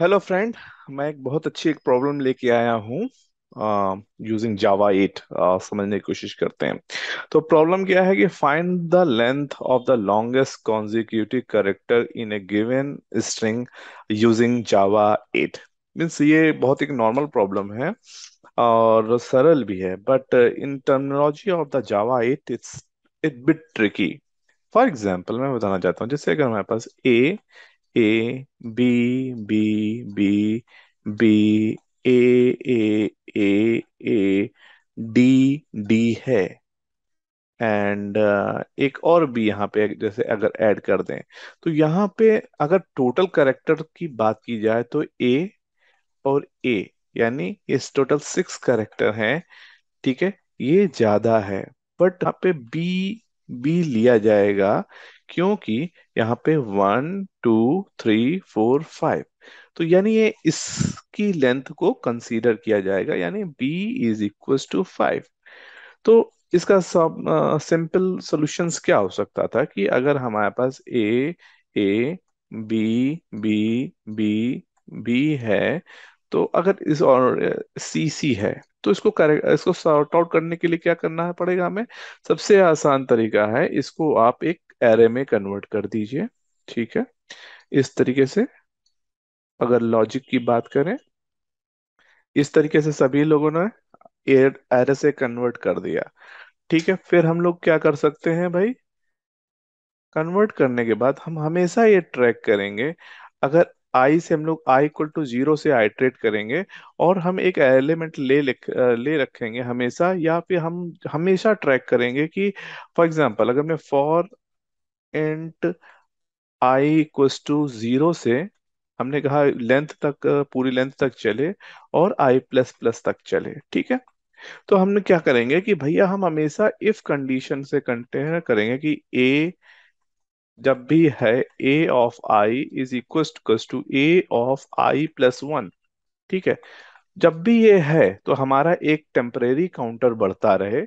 Hello friend मैं एक बहुत अच्छी एक प्रॉब्लम लेके आया हूँ यूजिंग जावा एट समझने की कोशिश करते हैं तो प्रॉब्लम क्या है कि find the length of the longest consecutive character in a given string using Java eight means ये बहुत एक नॉर्मल प्रॉब्लम है और सरल भी है but in terminology of the Java eight it's it bit tricky for example मैं बताना चाहता हूँ जैसे अगर हमारे पास A A B B B B A A A A D D है एंड uh, एक और भी यहाँ पे जैसे अगर ऐड कर दें तो यहाँ पे अगर टोटल करेक्टर की बात की जाए तो ए और ए यानी ये टोटल सिक्स करेक्टर हैं ठीक है ये ज्यादा है बट यहाँ पे बी बी लिया जाएगा क्योंकि यहाँ पे one two three four five तो यानी ये इसकी लेंथ को कंसीडर किया जाएगा यानी b is equal to five तो इसका सब सिंपल सॉल्यूशंस क्या हो सकता था कि अगर हमारे पास a a b b b b है तो अगर इस और सी सी है तो इसको करेक्ट इसको सॉर्ट आउट करने के लिए क्या करना पड़ेगा हमें सबसे आसान तरीका है इसको आप एक एरे में कन्वर्ट कर दीजिए ठीक है इस तरीके से अगर लॉजिक की बात करें इस तरीके से सभी लोगों ने एरे से कन्वर्ट कर दिया ठीक है फिर हम लोग क्या कर सकते हैं भाई कन्वर्ट करने के बाद हम हमेशा ये ट्रैक करेंगे अगर आई से हम लोग आई इक्वल टू जीरो से आइट्रेट करेंगे और हम एक एलिमेंट ले ले रखेंगे हमेशा या फिर हम हमेशा ट्रैक करेंगे कि फॉर एग्जांपल अगर मैं for int I equal to zero से हमने कहा लेंथ तक पूरी लेंथ तक चले और आई प्लस प्लस तक चले ठीक है तो हम क्या करेंगे कि भैया हम हमेशा इफ कंडीशन से कंटेनर करेंगे कि ए जब भी है A of I is equal to A of I plus one ठीक है जब भी ये है तो हमारा एक टेम्परेरी काउंटर बढ़ता रहे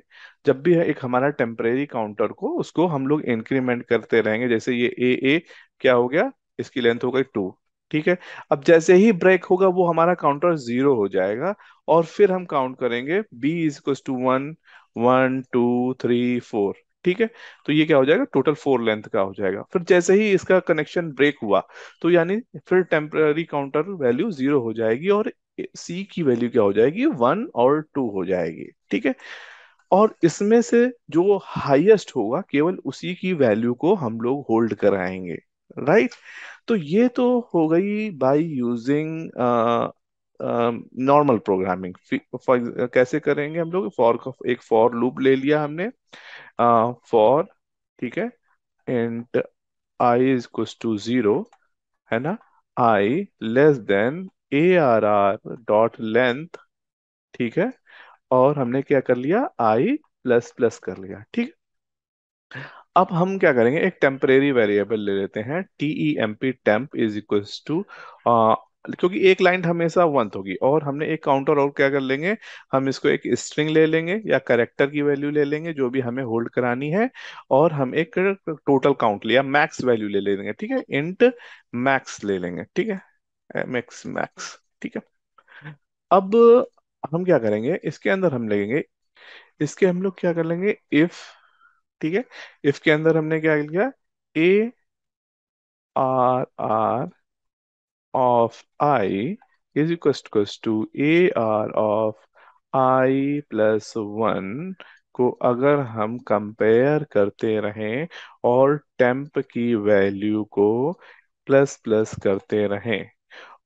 जब भी है एक हमारा टेम्परेरी काउंटर को उसको हम लोग इंक्रीमेंट करते रहेंगे जैसे ये ए ए क्या हो गया इसकी लेंथ हो गई टू ठीक है अब जैसे ही ब्रेक होगा वो हमारा काउंटर जीरो हो जाएगा और फिर हम काउंट करेंगे B is equal to one one two three four ठीक है तो ये क्या हो जाएगा टोटल फोर लेंथ का हो जाएगा फिर जैसे ही इसका कनेक्शन ब्रेक हुआ तो यानी फिर टेम्पररी काउंटर वैल्यू जीरो हो जाएगी और सी की वैल्यू क्या हो जाएगी वन और टू हो जाएगी ठीक है और इसमें से जो हाईएस्ट होगा केवल उसी की वैल्यू को हम लोग होल्ड कराएंगे राइट तो ये तो हो गई बाय यूजिंग नॉर्मल प्रोग्रामिंग कैसे करेंगे हम लोग फॉर एक फॉर लूप ले लिया हमने फॉर uh, ठीक है and I is to zero है ना I less than A R R dot length ठीक है और हमने क्या कर लिया आई प्लस प्लस कर लिया ठीक अब हम क्या करेंगे एक टेम्परेरी वेरिएबल ले लेते हैं T E M P temp is equal to क्योंकि एक लाइन हमेशा वन होगी और हमने एक काउंटर और क्या कर लेंगे हम इसको एक स्ट्रिंग ले लेंगे या करेक्टर की वैल्यू ले लेंगे जो भी हमें होल्ड करानी है और हम एक टोटल काउंट लिया मैक्स वैल्यू ले लेंगे ठीक है इंट मैक्स ले लेंगे ठीक है मैक्स eh, मैक्स ठीक है अब हम क्या करेंगे इसके अंदर हम लेंगे इसके हम लोग क्या कर लेंगे इफ ठीक है इफ के अंदर हमने क्या लिया A R R of i is equals to, equals to ar of i plus one को अगर हम कंपेयर करते रहें और टेम्प की वैल्यू को प्लस प्लस करते रहें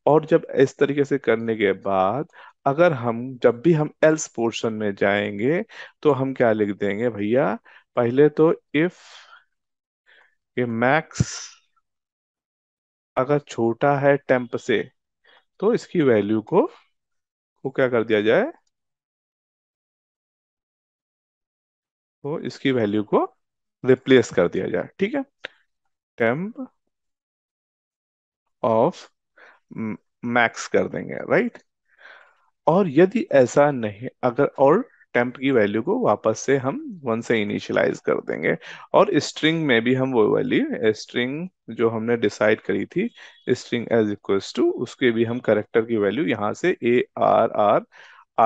और जब इस तरीके से करने के बाद अगर हम जब भी हम एल्स पोर्शन में जाएंगे तो हम क्या लिख देंगे भैया पहले तो इफ ये मैक्स अगर छोटा है टेम्प से तो इसकी वैल्यू को को क्या कर दिया जाए तो इसकी वैल्यू को रिप्लेस कर दिया जाए ठीक है टेम्प ऑफ मैक्स कर देंगे राइट और यदि ऐसा नहीं अगर और टेम्प की वैल्यू को वापस से हम वन से इनिशियलाइज कर देंगे और स्ट्रिंग में भी हम वो वाली स्ट्रिंग जो हमने डिसाइड करी थी स्ट्रिंग एज इक्वल टू उसके भी हम करेक्टर की वैल्यू यहाँ से ए आर आर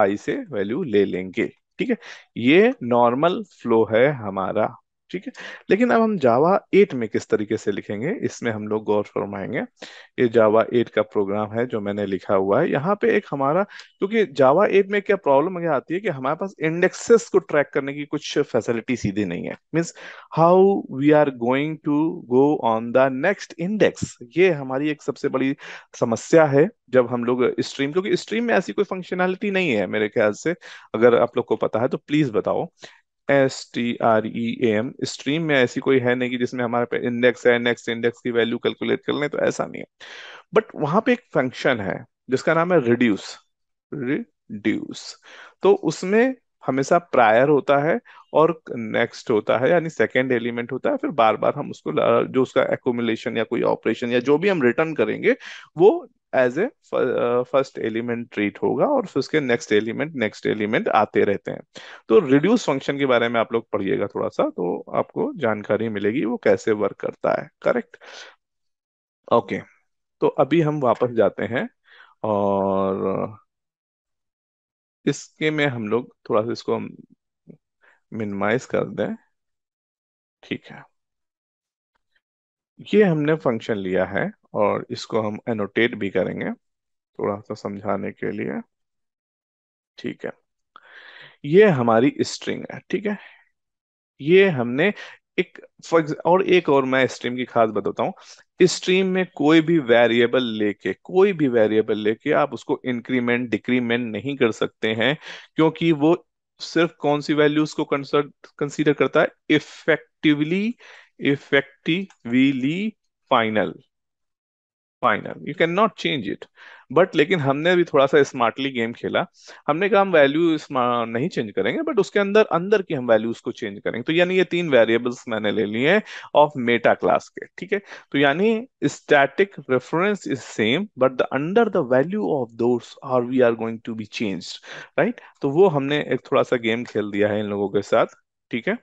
आई से वैल्यू ले लेंगे ठीक है ये नॉर्मल फ्लो है हमारा ठीक है लेकिन अब हम जावा एट में किस तरीके से लिखेंगे इसमें हम लोग गौर फरमाएंगे ये जावा एट का प्रोग्राम है जो मैंने लिखा हुआ है यहाँ पे एक हमारा क्योंकि जावा एट में क्या प्रॉब्लम क्या आती है कि हमारे पास इंडेक्सेस को ट्रैक करने की कुछ फैसिलिटी सीधी नहीं है means how we are going to go on the next index ये हमारी एक सबसे बड़ी समस्या है जब हम लोग स्ट्रीम क्योंकि स्ट्रीम में ऐसी कोई फंक्शनैलिटी नहीं है मेरे ख्याल से अगर आप लोग को पता है तो प्लीज बताओ S T R E M stream में ऐसी कोई है नहीं कि जिसमें हमारे पे इंडेक्स है नेक्स्ट इंडेक्स की वैल्यू कैलकुलेट कर लें तो ऐसा नहीं है बट वहां पे एक फंक्शन है जिसका नाम है रिड्यूस रिड्यूस तो उसमें हमेशा प्रायर होता है और नेक्स्ट होता है यानी सेकेंड एलिमेंट होता है फिर बार बार हम उसको जो उसका एकोमुलेशन या कोई ऑपरेशन या जो भी हम रिटर्न करेंगे वो as a first element treat होगा और फिर उसके नेक्स्ट एलिमेंट नेक्स्ट एलिमेंट आते रहते हैं तो रिड्यूस फंक्शन के बारे में आप लोग पढ़िएगा थोड़ा सा तो आपको जानकारी मिलेगी वो कैसे वर्क करता है करेक्ट ओके okay. तो अभी हम वापस जाते हैं और इसके में हम लोग थोड़ा सा इसको मिनिमाइज कर दें ठीक है ये हमने फंक्शन लिया है और इसको हम एनोटेट भी करेंगे थोड़ा सा समझाने के लिए ठीक है ये हमारी स्ट्रिंग है ठीक है ये हमने एक और एक और मैं स्ट्रीम की खास बताता हूं स्ट्रीम में कोई भी वेरिएबल लेके कोई भी वेरिएबल लेके आप उसको इंक्रीमेंट डिक्रीमेंट नहीं कर सकते हैं क्योंकि वो सिर्फ कौन सी वैल्यूज को कंसीडर करता है effectively effectively final final you cannot change it but लेकिन हमने भी थोड़ा सा स्मार्टली गेम खेला हमने कहा हम वैल्यू नहीं चेंज करेंगे बट उसके अंदर अंदर की हम वैल्यूज को चेंज करेंगे तो यानी ये तीन वेरिएबल्स मैंने ले लिए हैं ऑफ मेटा क्लास के ठीक है तो यानी static reference is same but the under the value of those are we are going to be change right तो वो हमने एक थोड़ा सा गेम खेल दिया है इन लोगों के साथ ठीक है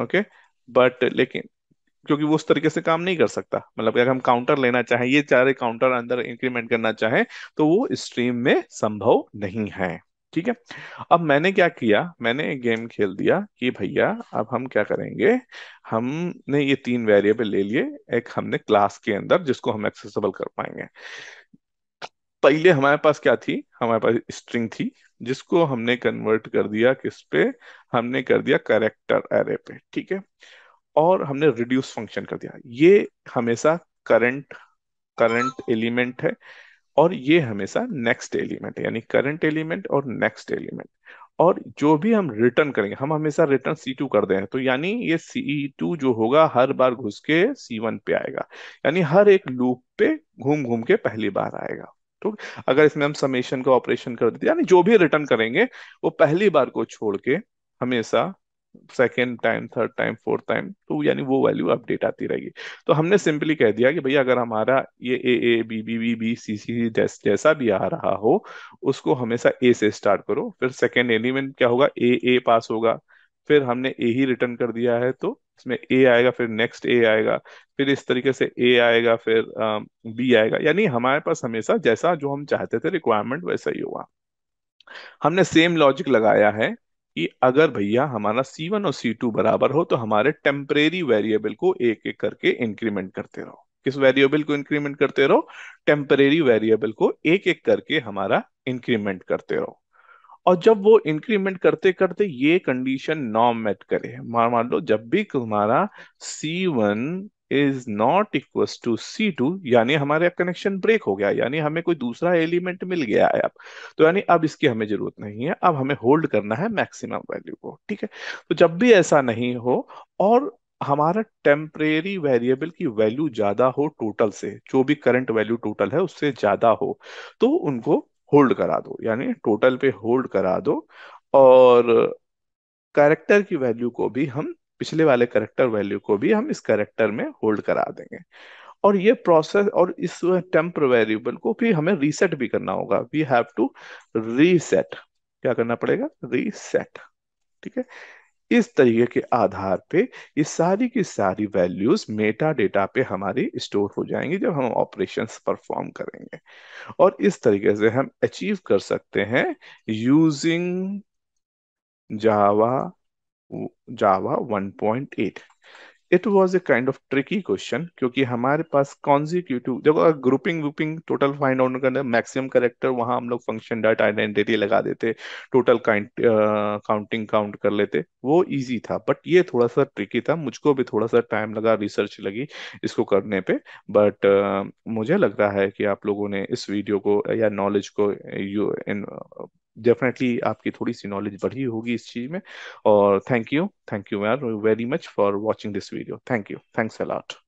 ओके okay? बट लेकिन क्योंकि वो उस तरीके से काम नहीं कर सकता मतलब अगर हम काउंटर लेना चाहें ये चारे काउंटर अंदर इंक्रीमेंट करना चाहें तो वो स्ट्रीम में संभव नहीं है ठीक है अब मैंने क्या किया मैंने गेम खेल दिया कि भैया अब हम क्या करेंगे हमने ये तीन वेरिएबल ले लिए एक हमने क्लास के अंदर जिसको हम एक्सेसिबल कर पाएंगे पहले हमारे पास क्या थी हमारे पास स्ट्रिंग थी जिसको हमने कन्वर्ट कर दिया किस पे हमने कर दिया करेक्टर एरे पे ठीक है और हमने रिड्यूस फंक्शन कर दिया ये हमेशा करंट करंट एलिमेंट है और ये हमेशा नेक्स्ट एलिमेंट है यानी करंट एलिमेंट और नेक्स्ट एलिमेंट और जो भी हम रिटर्न करेंगे हम हमेशा रिटर्न सी टू कर दें तो यानी ये सी टू जो होगा हर बार घुस के सी वन पे आएगा यानी हर एक लूप पे घूम घूम के पहली बार आएगा तो अगर इसमें हम समेशन का ऑपरेशन कर देते यानी जो भी रिटर्न करेंगे वो पहली बार को छोड़ के हमेशा second time third time fourth time तो यानी वो वैल्यू अपडेट आती रहेगी तो हमने सिंपली कह दिया कि भैया अगर हमारा ये A A B B B B C C जैस, जैसा भी आ रहा हो उसको हमेशा ए से स्टार्ट करो फिर सेकेंड एलिमेंट क्या होगा ए ए पास होगा फिर हमने ए ही रिटर्न कर दिया है तो इसमें ए आएगा फिर नेक्स्ट ए आएगा फिर इस तरीके से ए आएगा फिर बी आएगा यानी हमारे पास हमेशा जैसा जो हम चाहते थे रिक्वायरमेंट वैसा ही हुआ हमने सेम लॉजिक लगाया है कि अगर भैया हमारा सी वन और सी टू बराबर हो तो हमारे टेम्परेरी वेरिएबल को एक एक करके इंक्रीमेंट करते रहो किस वेरिएबल को इंक्रीमेंट करते रहो टेम्परेरी वेरिएबल को एक एक करके हमारा इंक्रीमेंट करते रहो और जब वो इंक्रीमेंट करते करते ये कंडीशन नॉम मेट करे मान लो जब भी तुम्हारा C one is not equal to C two यानी हमारे कनेक्शन ब्रेक हो गया यानी हमें कोई दूसरा एलिमेंट मिल गया है अब तो यानी अब इसकी हमें जरूरत नहीं है अब हमें होल्ड करना है मैक्सिमम वैल्यू को ठीक है तो जब भी ऐसा नहीं हो और हमारा टेम्परेरी वेरिएबल की वैल्यू ज्यादा हो टोटल से जो भी करंट वैल्यू टोटल है उससे ज्यादा हो तो उनको होल्ड करा दो यानी टोटल पे होल्ड करा दो और कैरेक्टर की वैल्यू को भी हम पिछले वाले करेक्टर वैल्यू को भी हम इस करेक्टर में होल्ड करा देंगे और ये प्रोसेस और इस टेम्पर वेरिएबल को भी हमें रीसेट भी करना होगा वी हैव टू रीसेट क्या करना पड़ेगा रीसेट ठीक है इस तरीके के आधार पे ये सारी की सारी वैल्यूज मेटा डेटा पे हमारी स्टोर हो जाएंगी जब हम ऑपरेशंस परफॉर्म करेंगे और इस तरीके से हम अचीव कर सकते हैं using Java Java 1.8 it was a kind of tricky question क्योंकि हमारे पास कॉन्जिक्यूटिव देखो अगर grouping grouping total find out करने मैक्सिमम करेक्टर वहां हम लोग फंक्शन डाट आइडेंटिटी लगा देते टोटल काउंटिंग काउंट कर लेते वो ईजी था बट ये थोड़ा सा ट्रिकी था मुझको भी थोड़ा सा टाइम लगा रिसर्च लगी इसको करने पे बट uh, मुझे लग रहा है कि आप लोगों ने इस वीडियो को या नॉलेज को यू इन डेफिनेटली आपकी थोड़ी सी नॉलेज बढ़ी होगी इस चीज में और thank you thank you very much for watching this video thank you thanks allot